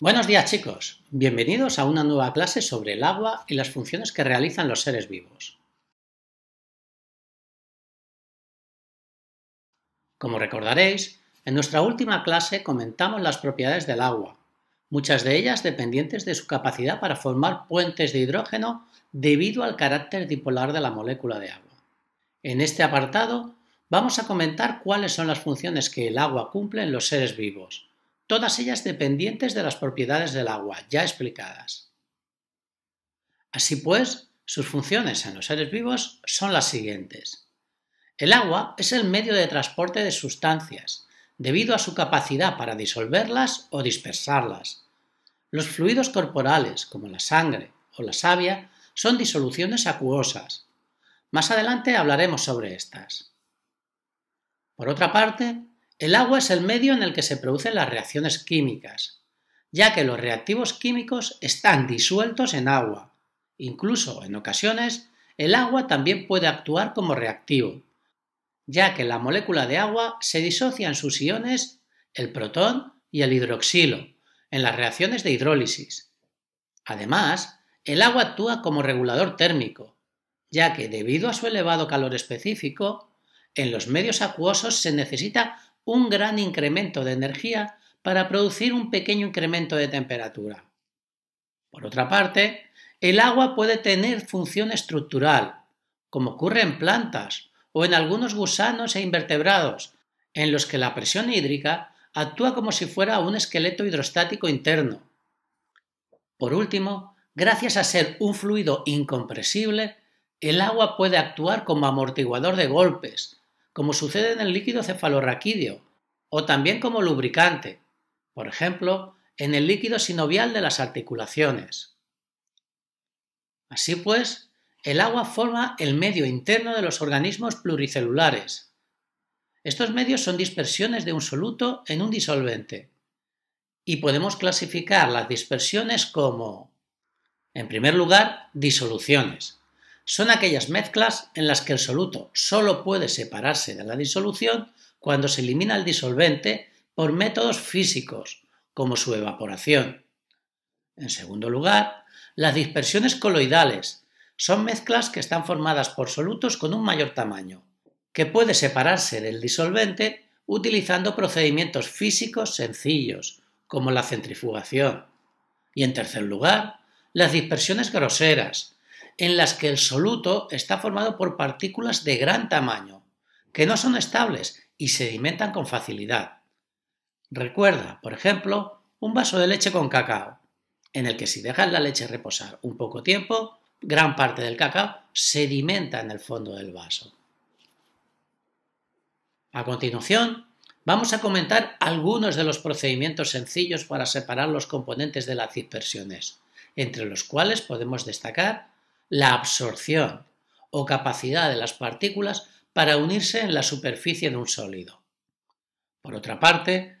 Buenos días chicos, bienvenidos a una nueva clase sobre el agua y las funciones que realizan los seres vivos. Como recordaréis, en nuestra última clase comentamos las propiedades del agua, muchas de ellas dependientes de su capacidad para formar puentes de hidrógeno debido al carácter dipolar de la molécula de agua. En este apartado vamos a comentar cuáles son las funciones que el agua cumple en los seres vivos, todas ellas dependientes de las propiedades del agua, ya explicadas. Así pues, sus funciones en los seres vivos son las siguientes. El agua es el medio de transporte de sustancias, debido a su capacidad para disolverlas o dispersarlas. Los fluidos corporales, como la sangre o la savia, son disoluciones acuosas. Más adelante hablaremos sobre estas. Por otra parte, el agua es el medio en el que se producen las reacciones químicas, ya que los reactivos químicos están disueltos en agua. Incluso, en ocasiones, el agua también puede actuar como reactivo, ya que la molécula de agua se disocia en sus iones, el protón y el hidroxilo, en las reacciones de hidrólisis. Además, el agua actúa como regulador térmico, ya que debido a su elevado calor específico, en los medios acuosos se necesita un gran incremento de energía para producir un pequeño incremento de temperatura. Por otra parte, el agua puede tener función estructural, como ocurre en plantas o en algunos gusanos e invertebrados, en los que la presión hídrica actúa como si fuera un esqueleto hidrostático interno. Por último, gracias a ser un fluido incompresible, el agua puede actuar como amortiguador de golpes, como sucede en el líquido cefalorraquídeo, o también como lubricante, por ejemplo, en el líquido sinovial de las articulaciones. Así pues, el agua forma el medio interno de los organismos pluricelulares. Estos medios son dispersiones de un soluto en un disolvente. Y podemos clasificar las dispersiones como, en primer lugar, disoluciones son aquellas mezclas en las que el soluto solo puede separarse de la disolución cuando se elimina el disolvente por métodos físicos, como su evaporación. En segundo lugar, las dispersiones coloidales son mezclas que están formadas por solutos con un mayor tamaño, que puede separarse del disolvente utilizando procedimientos físicos sencillos, como la centrifugación. Y en tercer lugar, las dispersiones groseras, en las que el soluto está formado por partículas de gran tamaño, que no son estables y sedimentan con facilidad. Recuerda, por ejemplo, un vaso de leche con cacao, en el que si dejas la leche reposar un poco tiempo, gran parte del cacao sedimenta en el fondo del vaso. A continuación, vamos a comentar algunos de los procedimientos sencillos para separar los componentes de las dispersiones, entre los cuales podemos destacar la absorción o capacidad de las partículas para unirse en la superficie de un sólido. Por otra parte,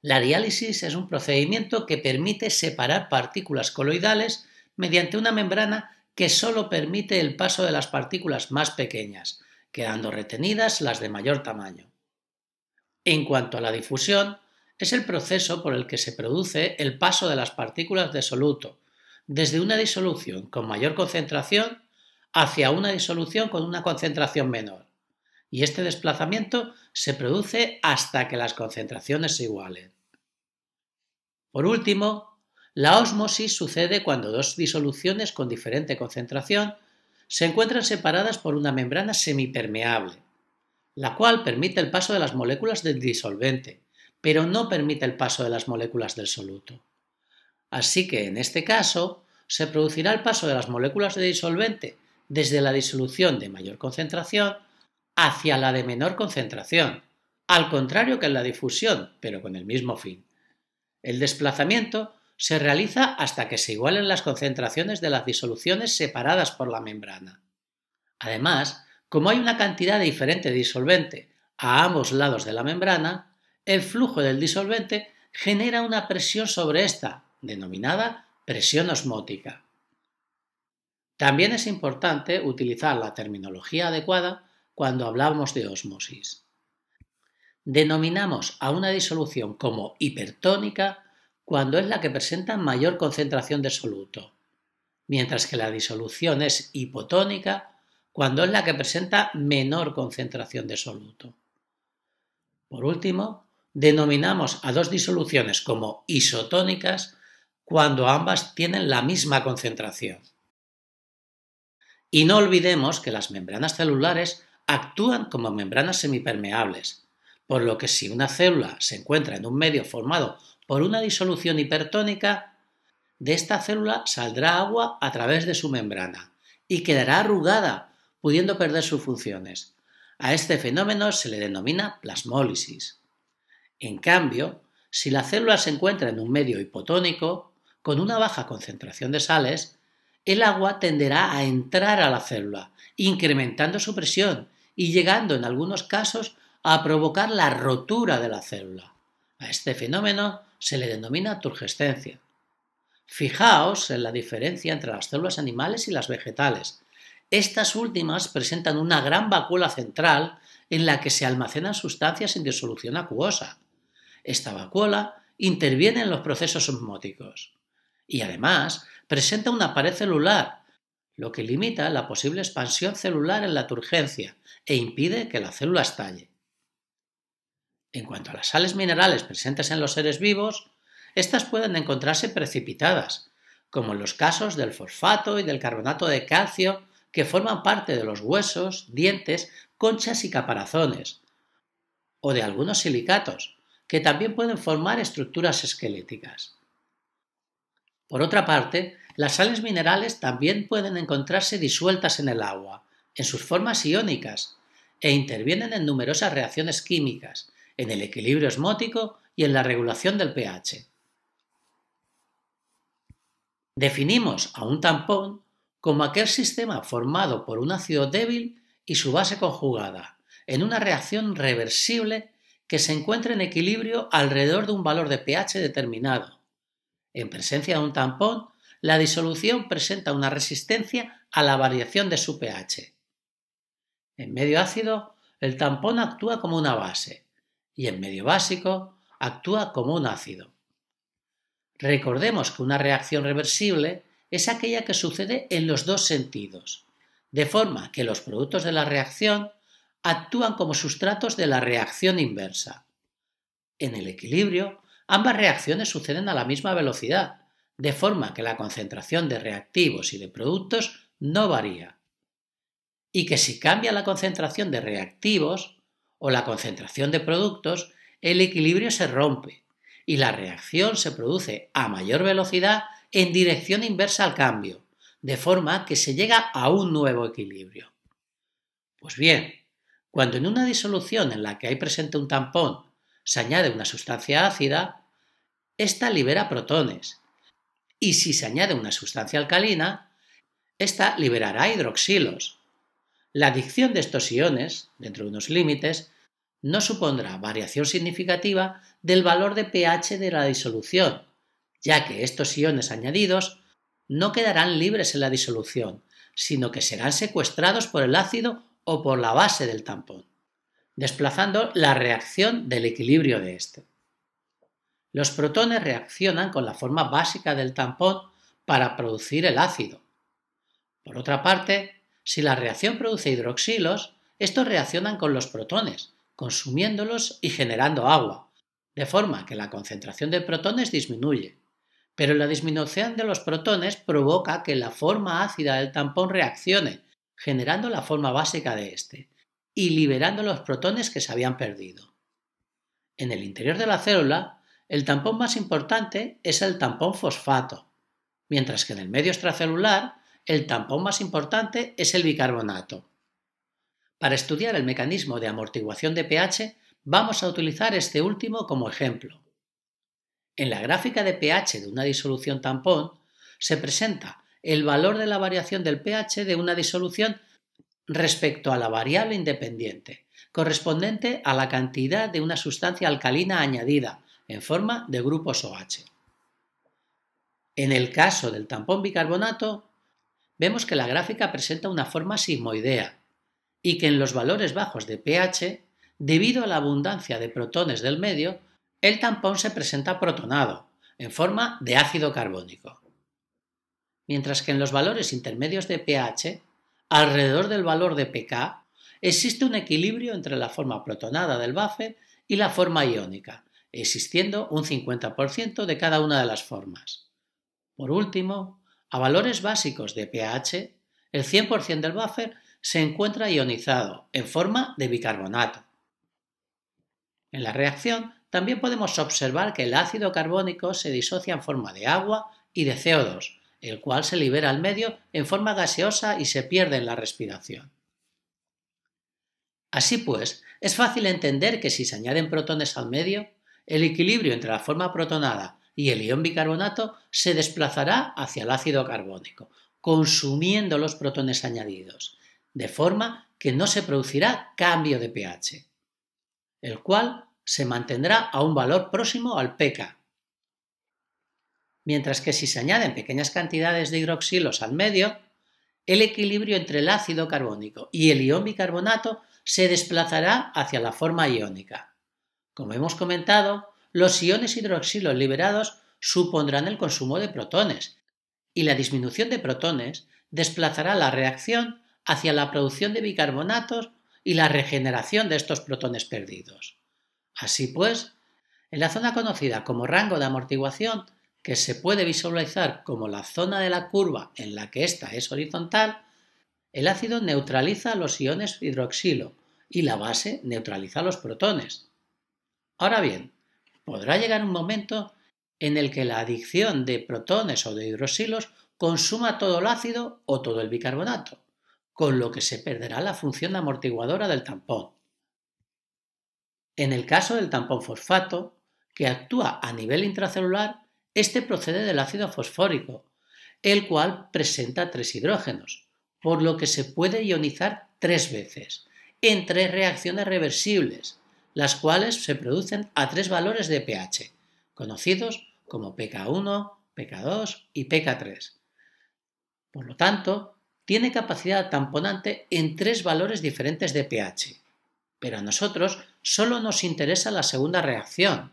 la diálisis es un procedimiento que permite separar partículas coloidales mediante una membrana que solo permite el paso de las partículas más pequeñas, quedando retenidas las de mayor tamaño. En cuanto a la difusión, es el proceso por el que se produce el paso de las partículas de soluto desde una disolución con mayor concentración hacia una disolución con una concentración menor. Y este desplazamiento se produce hasta que las concentraciones se igualen. Por último, la osmosis sucede cuando dos disoluciones con diferente concentración se encuentran separadas por una membrana semipermeable, la cual permite el paso de las moléculas del disolvente, pero no permite el paso de las moléculas del soluto. Así que en este caso, se producirá el paso de las moléculas de disolvente desde la disolución de mayor concentración hacia la de menor concentración, al contrario que en la difusión, pero con el mismo fin. El desplazamiento se realiza hasta que se igualen las concentraciones de las disoluciones separadas por la membrana. Además, como hay una cantidad diferente de disolvente a ambos lados de la membrana, el flujo del disolvente genera una presión sobre esta, denominada presión osmótica. También es importante utilizar la terminología adecuada cuando hablamos de osmosis. Denominamos a una disolución como hipertónica cuando es la que presenta mayor concentración de soluto, mientras que la disolución es hipotónica cuando es la que presenta menor concentración de soluto. Por último, denominamos a dos disoluciones como isotónicas cuando ambas tienen la misma concentración. Y no olvidemos que las membranas celulares actúan como membranas semipermeables, por lo que si una célula se encuentra en un medio formado por una disolución hipertónica, de esta célula saldrá agua a través de su membrana y quedará arrugada, pudiendo perder sus funciones. A este fenómeno se le denomina plasmólisis. En cambio, si la célula se encuentra en un medio hipotónico, con una baja concentración de sales, el agua tenderá a entrar a la célula, incrementando su presión y llegando en algunos casos a provocar la rotura de la célula. A este fenómeno se le denomina turgescencia. Fijaos en la diferencia entre las células animales y las vegetales. Estas últimas presentan una gran vacuola central en la que se almacenan sustancias en disolución acuosa. Esta vacuola interviene en los procesos osmóticos y además presenta una pared celular, lo que limita la posible expansión celular en la turgencia e impide que la célula estalle. En cuanto a las sales minerales presentes en los seres vivos, estas pueden encontrarse precipitadas, como en los casos del fosfato y del carbonato de calcio que forman parte de los huesos, dientes, conchas y caparazones, o de algunos silicatos, que también pueden formar estructuras esqueléticas. Por otra parte, las sales minerales también pueden encontrarse disueltas en el agua, en sus formas iónicas, e intervienen en numerosas reacciones químicas, en el equilibrio osmótico y en la regulación del pH. Definimos a un tampón como aquel sistema formado por un ácido débil y su base conjugada, en una reacción reversible que se encuentra en equilibrio alrededor de un valor de pH determinado, en presencia de un tampón, la disolución presenta una resistencia a la variación de su pH. En medio ácido, el tampón actúa como una base y en medio básico actúa como un ácido. Recordemos que una reacción reversible es aquella que sucede en los dos sentidos, de forma que los productos de la reacción actúan como sustratos de la reacción inversa. En el equilibrio, Ambas reacciones suceden a la misma velocidad, de forma que la concentración de reactivos y de productos no varía. Y que si cambia la concentración de reactivos o la concentración de productos, el equilibrio se rompe y la reacción se produce a mayor velocidad en dirección inversa al cambio, de forma que se llega a un nuevo equilibrio. Pues bien, cuando en una disolución en la que hay presente un tampón se añade una sustancia ácida, esta libera protones. Y si se añade una sustancia alcalina, esta liberará hidroxilos. La adicción de estos iones, dentro de unos límites, no supondrá variación significativa del valor de pH de la disolución, ya que estos iones añadidos no quedarán libres en la disolución, sino que serán secuestrados por el ácido o por la base del tampón, desplazando la reacción del equilibrio de este. Los protones reaccionan con la forma básica del tampón para producir el ácido. Por otra parte, si la reacción produce hidroxilos, estos reaccionan con los protones, consumiéndolos y generando agua, de forma que la concentración de protones disminuye. Pero la disminución de los protones provoca que la forma ácida del tampón reaccione, generando la forma básica de éste y liberando los protones que se habían perdido. En el interior de la célula, el tampón más importante es el tampón fosfato, mientras que en el medio extracelular el tampón más importante es el bicarbonato. Para estudiar el mecanismo de amortiguación de pH vamos a utilizar este último como ejemplo. En la gráfica de pH de una disolución tampón se presenta el valor de la variación del pH de una disolución respecto a la variable independiente, correspondiente a la cantidad de una sustancia alcalina añadida, en forma de grupos OH. En el caso del tampón bicarbonato, vemos que la gráfica presenta una forma sigmoidea y que en los valores bajos de pH, debido a la abundancia de protones del medio, el tampón se presenta protonado, en forma de ácido carbónico. Mientras que en los valores intermedios de pH, alrededor del valor de pK, existe un equilibrio entre la forma protonada del buffer y la forma iónica, existiendo un 50% de cada una de las formas. Por último, a valores básicos de pH, el 100% del buffer se encuentra ionizado en forma de bicarbonato. En la reacción también podemos observar que el ácido carbónico se disocia en forma de agua y de CO2, el cual se libera al medio en forma gaseosa y se pierde en la respiración. Así pues, es fácil entender que si se añaden protones al medio, el equilibrio entre la forma protonada y el ion bicarbonato se desplazará hacia el ácido carbónico, consumiendo los protones añadidos, de forma que no se producirá cambio de pH, el cual se mantendrá a un valor próximo al pK. Mientras que si se añaden pequeñas cantidades de hidroxilos al medio, el equilibrio entre el ácido carbónico y el ion bicarbonato se desplazará hacia la forma iónica. Como hemos comentado, los iones hidroxilos liberados supondrán el consumo de protones, y la disminución de protones desplazará la reacción hacia la producción de bicarbonatos y la regeneración de estos protones perdidos. Así pues, en la zona conocida como rango de amortiguación, que se puede visualizar como la zona de la curva en la que ésta es horizontal, el ácido neutraliza los iones hidroxilo y la base neutraliza los protones. Ahora bien, podrá llegar un momento en el que la adicción de protones o de hidrosilos consuma todo el ácido o todo el bicarbonato, con lo que se perderá la función amortiguadora del tampón. En el caso del tampón fosfato, que actúa a nivel intracelular, este procede del ácido fosfórico, el cual presenta tres hidrógenos, por lo que se puede ionizar tres veces, en tres reacciones reversibles, las cuales se producen a tres valores de pH, conocidos como pK1, pK2 y pK3. Por lo tanto, tiene capacidad tamponante en tres valores diferentes de pH. Pero a nosotros solo nos interesa la segunda reacción,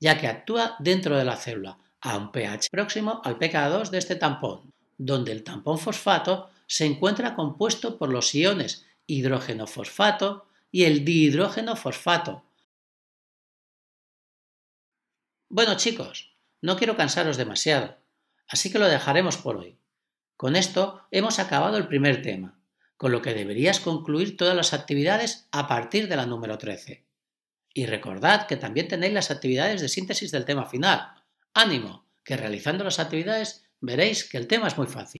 ya que actúa dentro de la célula, a un pH próximo al pK2 de este tampón, donde el tampón fosfato se encuentra compuesto por los iones hidrógeno fosfato, y el dihidrógeno fosfato. Bueno chicos, no quiero cansaros demasiado, así que lo dejaremos por hoy. Con esto hemos acabado el primer tema, con lo que deberías concluir todas las actividades a partir de la número 13. Y recordad que también tenéis las actividades de síntesis del tema final. Ánimo, que realizando las actividades veréis que el tema es muy fácil.